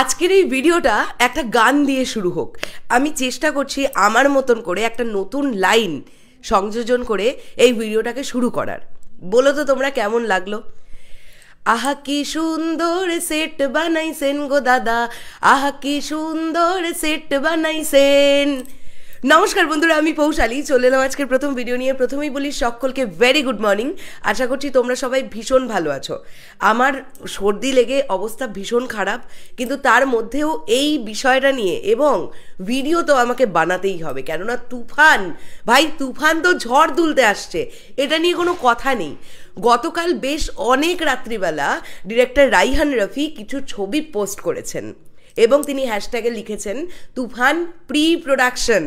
আজকের এই ভিডিওটা একটা গান দিয়ে শুরু হোক আমি চেষ্টা করছি আমার মতন করে একটা নতুন লাইন সংযোজন করে এই ভিডিওটাকে শুরু করার বলো তো তোমরা কেমন লাগলো আহা কি সুন্দর সেট বানাইছেন গো দাদা আহা কি সুন্দর সেট বানাইছেন নমস্কার বন্ধুরা আমি পৌশালী চলে এলাম আজকের প্রথম ভিডিও নিয়ে প্রথমেই বলি সকলকে ভেরি গুড মর্নিং আশা করছি তোমরা সবাই ভীষণ ভালো আছো আমার সর্দি লেগে অবস্থা ভীষণ খারাপ কিন্তু তার মধ্যেও এই বিষয়টা নিয়ে এবং ভিডিও তো আমাকে বানাতেই হবে কেননা তুফান ভাই তুফান তো ঝড় তুলতে আসছে এটা নিয়ে কোনো কথা নেই গতকাল বেশ অনেক রাত্রিবেলা ডিরেক্টর রাইহান রফি কিছু ছবি পোস্ট করেছেন এবং তিনি হ্যাশট্যাগে লিখেছেন তুফান প্রি প্রোডাকশন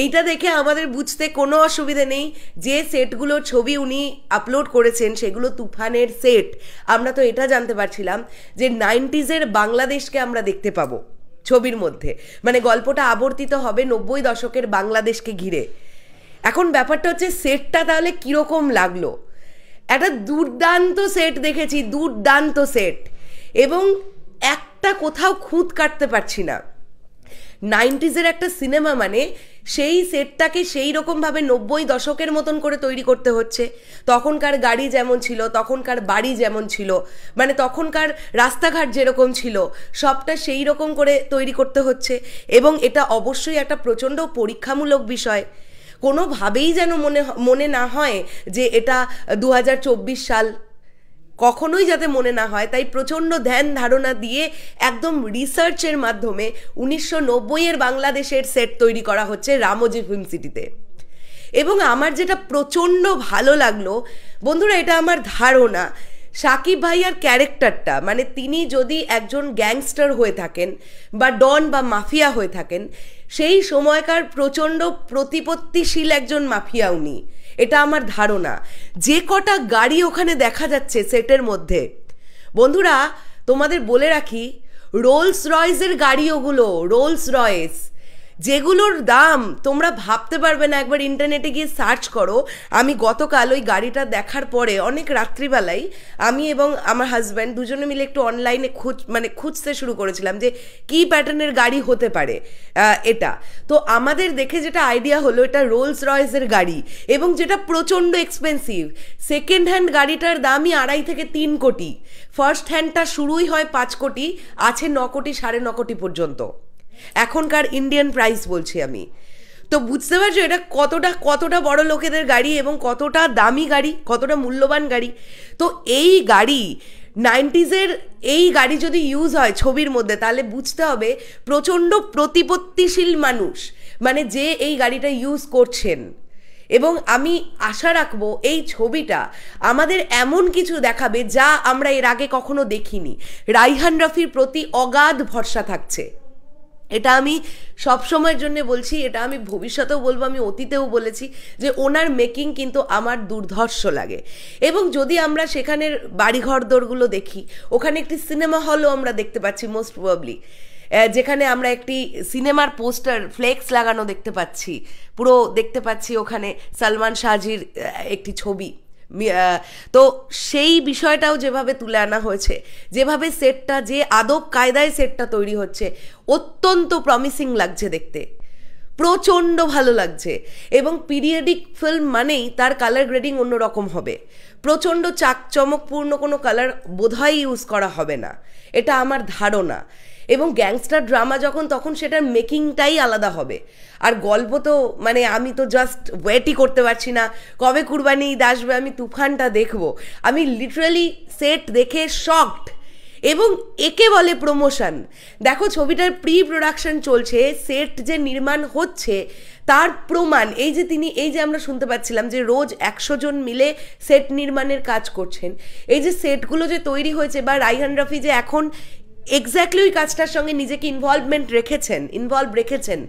এইটা দেখে আমাদের বুঝতে কোনো অসুবিধে নেই যে সেটগুলো ছবি উনি আপলোড করেছেন সেগুলো তুফানের সেট আমরা তো এটা জানতে পারছিলাম যে নাইনটিজের বাংলাদেশকে আমরা দেখতে পাবো ছবির মধ্যে মানে গল্পটা আবর্তিত হবে নব্বই দশকের বাংলাদেশকে ঘিরে এখন ব্যাপারটা হচ্ছে সেটটা তাহলে কীরকম লাগলো একটা দুর্দান্ত সেট দেখেছি দুর্দান্ত সেট এবং একটা কোথাও খুঁত কাটতে পারছি না নাইনটিজের একটা সিনেমা মানে সেই সেটটাকে সেই রকমভাবে নব্বই দশকের মতন করে তৈরি করতে হচ্ছে তখনকার গাড়ি যেমন ছিল তখনকার বাড়ি যেমন ছিল মানে তখনকার রাস্তাঘাট যেরকম ছিল সবটা সেই রকম করে তৈরি করতে হচ্ছে এবং এটা অবশ্যই একটা প্রচণ্ড পরীক্ষামূলক বিষয় কোনোভাবেই যেন মনে মনে না হয় যে এটা দু সাল কখনোই যাতে মনে না হয় তাই প্রচণ্ড ধ্যান ধারণা দিয়ে একদম রিসার্চের মাধ্যমে উনিশশো নব্বইয়ের বাংলাদেশের সেট তৈরি করা হচ্ছে রামোজি ফিল্ম সিটিতে এবং আমার যেটা প্রচণ্ড ভালো লাগলো বন্ধুরা এটা আমার ধারণা সাকিব ভাইয়ার ক্যারেক্টারটা মানে তিনি যদি একজন গ্যাংস্টার হয়ে থাকেন বা ডন বা মাফিয়া হয়ে থাকেন সেই সময়কার প্রচণ্ড প্রতিপত্তিশীল একজন মাফিয়া উনি এটা আমার ধারণা যে কটা গাড়ি ওখানে দেখা যাচ্ছে সেটের মধ্যে বন্ধুরা তোমাদের বলে রাখি রোলস রয়েসের গাড়ি ওগুলো রোলস রয়েস যেগুলোর দাম তোমরা ভাবতে পারবে না একবার ইন্টারনেটে গিয়ে সার্চ করো আমি গতকাল ওই গাড়িটা দেখার পরে অনেক রাত্রিবেলায় আমি এবং আমার হাজব্যান্ড দুজনে মিলে একটু অনলাইনে খুঁজ মানে খুঁজতে শুরু করেছিলাম যে কি প্যাটার্নের গাড়ি হতে পারে এটা তো আমাদের দেখে যেটা আইডিয়া হলো এটা রোলস রয়েসের গাড়ি এবং যেটা প্রচণ্ড এক্সপেন্সিভ সেকেন্ড হ্যান্ড গাড়িটার দামই আড়াই থেকে তিন কোটি ফার্স্ট হ্যান্ডটা শুরুই হয় পাঁচ কোটি আছে ন কোটি সাড়ে ন কোটি পর্যন্ত এখনকার ইন্ডিয়ান প্রাইস বলছি আমি তো বুঝতে পারছো এটা কতটা কতটা বড় লোকেদের গাড়ি এবং কতটা দামি গাড়ি কতটা মূল্যবান গাড়ি তো এই গাড়ি নাইনটিজের এই গাড়ি যদি ইউজ হয় ছবির মধ্যে তাহলে বুঝতে হবে প্রচণ্ড প্রতিপত্তিশীল মানুষ মানে যে এই গাড়িটা ইউজ করছেন এবং আমি আশা রাখবো এই ছবিটা আমাদের এমন কিছু দেখাবে যা আমরা এর আগে কখনো দেখিনি রাইহান রফির প্রতি অগাধ ভরসা থাকছে এটা আমি সবসময়ের জন্য বলছি এটা আমি ভবিষ্যতেও বলবো আমি অতীতেও বলেছি যে ওনার মেকিং কিন্তু আমার দুর্ধর্ষ লাগে এবং যদি আমরা সেখানের বাড়িঘর দৌড়গুলো দেখি ওখানে একটি সিনেমা হলও আমরা দেখতে পাচ্ছি মোস্ট প্রবলি যেখানে আমরা একটি সিনেমার পোস্টার ফ্লেক্স লাগানো দেখতে পাচ্ছি পুরো দেখতে পাচ্ছি ওখানে সালমান শাহজির একটি ছবি তো সেই বিষয়টাও যেভাবে তুলে আনা হয়েছে যেভাবে সেটটা যে আদব কায়দায় সেটটা তৈরি হচ্ছে অত্যন্ত প্রমিসিং লাগছে দেখতে প্রচণ্ড ভালো লাগছে এবং পিরিয়ডিক ফিল্ম মানেই তার কালার গ্রেডিং অন্যরকম হবে প্রচণ্ড চাকচমকপূর্ণ কোনো কালার বোধহয় ইউজ করা হবে না এটা আমার ধারণা এবং গ্যাংস্টার ড্রামা যখন তখন সেটার মেকিংটাই আলাদা হবে আর গল্প তো মানে আমি তো জাস্ট ওয়েটই করতে পারছি না কবে কুরবানি ঈদ আসবে আমি তুফানটা দেখব আমি লিটারালি সেট দেখে শকড এবং একে বলে প্রমোশন দেখো ছবিটার প্রি প্রোডাকশন চলছে সেট যে নির্মাণ হচ্ছে তার প্রমাণ এই যে তিনি এই যে আমরা শুনতে পাচ্ছিলাম যে রোজ একশো জন মিলে সেট নির্মাণের কাজ করছেন এই যে সেটগুলো যে তৈরি হয়েছে বা রাইহান রাফি যে এখন এক্স্যাক্টলি ওই কাজটার সঙ্গে নিজেকে ইনভলভমেন্ট রেখেছেন ইনভলভ রেখেছেন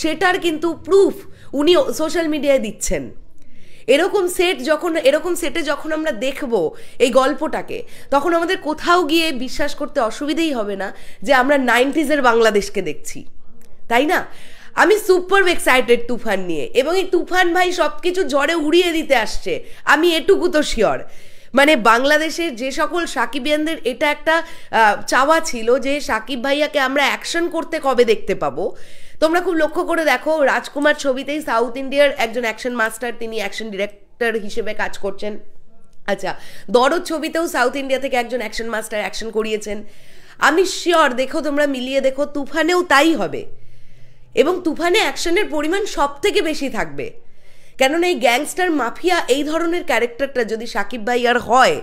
সেটার কিন্তু প্রুফ উনি সোশ্যাল মিডিয়ায় দিচ্ছেন এরকম সেট যখন এরকম সেটে যখন আমরা দেখব এই গল্পটাকে তখন আমাদের কোথাও গিয়ে বিশ্বাস করতে অসুবিধেই হবে না যে আমরা নাইনটিজের বাংলাদেশকে দেখছি তাই না আমি সুপার এক্সাইটেড তুফান নিয়ে এবং এই তুফান ভাই সব কিছু জ্বরে উড়িয়ে দিতে আসছে আমি এটুকু তো শিওর মানে বাংলাদেশের যে সকল সাকিবিয়ানদের এটা একটা চাওয়া ছিল যে সাকিব ভাইয়াকে আমরা অ্যাকশন করতে কবে দেখতে পাবো তোমরা খুব লক্ষ্য করে দেখো রাজকুমার ছবিতেই সাউথ ইন্ডিয়ার একজন অ্যাকশন মাস্টার তিনি অ্যাকশন ডিরেক্টর হিসেবে কাজ করছেন আচ্ছা দরদ ছবিতেও সাউথ ইন্ডিয়া থেকে একজন অ্যাকশন মাস্টার অ্যাকশন করিয়েছেন আমি শিওর দেখো তোমরা মিলিয়ে দেখো তুফানেও তাই হবে এবং তুফানে অ্যাকশনের পরিমাণ সব থেকে বেশি থাকবে কেননা এই গ্যাংস্টার মাফিয়া এই ধরনের ক্যারেক্টারটা যদি সাকিব ভাই আর হয়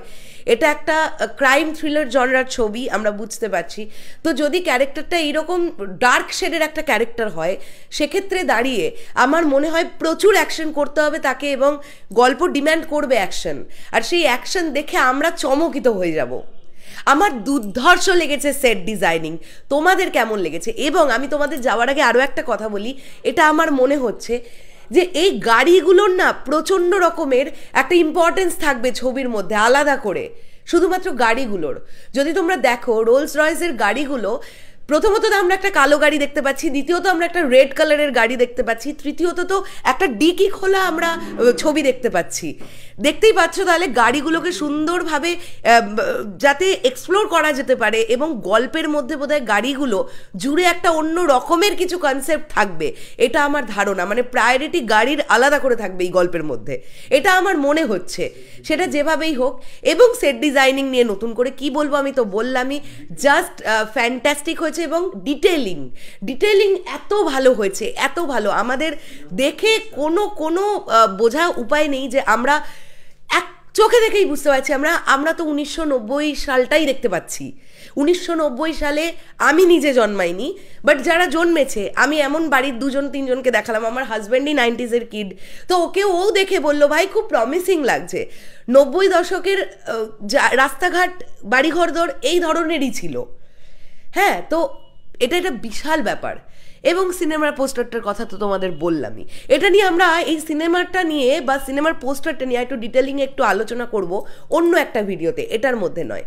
এটা একটা ক্রাইম থ্রিলার জনরার ছবি আমরা বুঝতে পারছি তো যদি ক্যারেক্টারটা এইরকম ডার্ক শেডের একটা ক্যারেক্টার হয় সেক্ষেত্রে দাঁড়িয়ে আমার মনে হয় প্রচুর অ্যাকশন করতে হবে তাকে এবং গল্প ডিম্যান্ড করবে অ্যাকশন আর সেই অ্যাকশন দেখে আমরা চমকিত হয়ে যাব আমার দুর্ধর্ষ লেগেছে সেট ডিজাইনিং তোমাদের কেমন লেগেছে এবং আমি তোমাদের যাওয়ার আগে আরও একটা কথা বলি এটা আমার মনে হচ্ছে যে এই গাড়িগুলোর না প্রচণ্ড রকমের একটা ইম্পর্টেন্স থাকবে ছবির মধ্যে আলাদা করে শুধুমাত্র গাড়িগুলোর যদি তোমরা দেখো রোলস রয়েসের গাড়িগুলো প্রথমত তো আমরা একটা কালো গাড়ি দেখতে পাচ্ছি দ্বিতীয়ত আমরা একটা রেড কালারের গাড়ি দেখতে পাচ্ছি তৃতীয়ত তো একটা ডিকি খোলা আমরা ছবি দেখতে পাচ্ছি দেখতেই পাচ্ছ তাহলে গাড়িগুলোকে সুন্দরভাবে যাতে এক্সপ্লোর করা যেতে পারে এবং গল্পের মধ্যে বোধহয় গাড়িগুলো জুড়ে একটা অন্য রকমের কিছু কনসেপ্ট থাকবে এটা আমার ধারণা মানে প্রায়োরিটি গাড়ির আলাদা করে থাকবে এই গল্পের মধ্যে এটা আমার মনে হচ্ছে সেটা যেভাবেই হোক এবং সেট ডিজাইনিং নিয়ে নতুন করে কি বলবো আমি তো বললামই জাস্ট ফ্যান্টাস্টিক হয়েছে এবং ডিটেলিং ডিটেলিং এত ভালো হয়েছে এত ভালো আমাদের দেখে কোনো কোনো বোঝা উপায় নেই যে আমরা এক চোখে দেখেই বুঝতে পারছি আমরা আমরা তো উনিশশো সালটাই দেখতে পাচ্ছি উনিশশো সালে আমি নিজে জন্মাইনি বাট যারা জন্মেছে আমি এমন বাড়ির দুজন তিনজনকে দেখালাম আমার হাজব্যান্ডই নাইনটিজের কিড তো ওকে ও দেখে বলল ভাই খুব প্রমিসিং লাগছে নব্বই দশকের রাস্তাঘাট বাড়িঘর দর এই ধরনেরই ছিল হ্যাঁ তো এটা একটা বিশাল ব্যাপার এবং সিনেমার পোস্টারটার কথা তো তোমাদের বললামই এটা নিয়ে আমরা এই সিনেমাটা নিয়ে বা সিনেমার পোস্টারটা নিয়ে একটু ডিটেলিংয়ে একটু আলোচনা করব অন্য একটা ভিডিওতে এটার মধ্যে নয়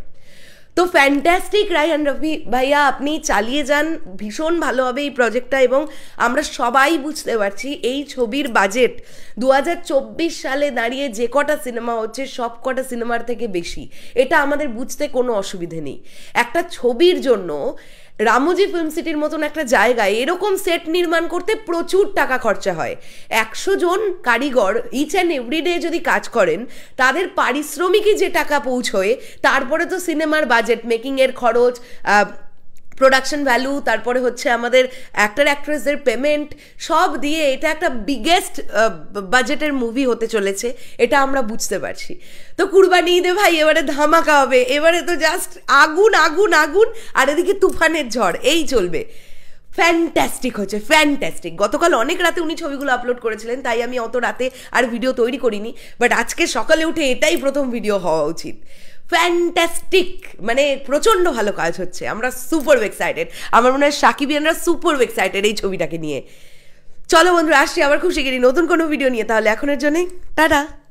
তো ফ্যান্টাস্টিক অ্যান্ড রফি ভাইয়া আপনি চালিয়ে যান ভীষণ ভালোভাবে এই প্রজেক্টটা এবং আমরা সবাই বুঝতে পারছি এই ছবির বাজেট দু সালে দাঁড়িয়ে যে কটা সিনেমা হচ্ছে সব কটা সিনেমার থেকে বেশি এটা আমাদের বুঝতে কোনো অসুবিধে নেই একটা ছবির জন্য রামুজি ফিল্ম সিটির মতন একটা জায়গায় এরকম সেট নির্মাণ করতে প্রচুর টাকা খরচা হয় একশো জন কারিগর ইচ অ্যান্ড এভরিডে যদি কাজ করেন তাদের পারিশ্রমিকই যে টাকা পৌঁছয় তারপরে তো সিনেমার বাজেট মেকিংয়ের খরচ প্রোডাকশন ভ্যালু তারপরে হচ্ছে আমাদের অ্যাক্টার অ্যাক্ট্রেসদের পেমেন্ট সব দিয়ে এটা একটা বিগেস্ট বাজেটের মুভি হতে চলেছে এটা আমরা বুঝতে পারছি তো কুরবানি ঈদে ভাই এবারে ধামাকা হবে এবারে তো জাস্ট আগুন আগুন আগুন আর এদিকে তুফানের ঝড় এই চলবে ফ্যান্টাস্টিক হচ্ছে ফ্যান্টাস্টিক গতকাল অনেক রাতে উনি ছবিগুলো আপলোড করেছিলেন তাই আমি অত রাতে আর ভিডিও তৈরি করিনি বাট আজকে সকালে উঠে এটাই প্রথম ভিডিও হওয়া উচিত ফ্যান্টাস্টিক মানে প্রচণ্ড ভালো কাজ হচ্ছে আমরা সুপার এক্সাইটেড আমার মনে হয় সাকিবিয়ানরা সুপার এক্সাইটেড এই ছবিটাকে নিয়ে চলো বন্ধুরা আসছি আবার খুশি শিগগিরি নতুন কোনো ভিডিও নিয়ে তাহলে এখনের জন্যই টাটা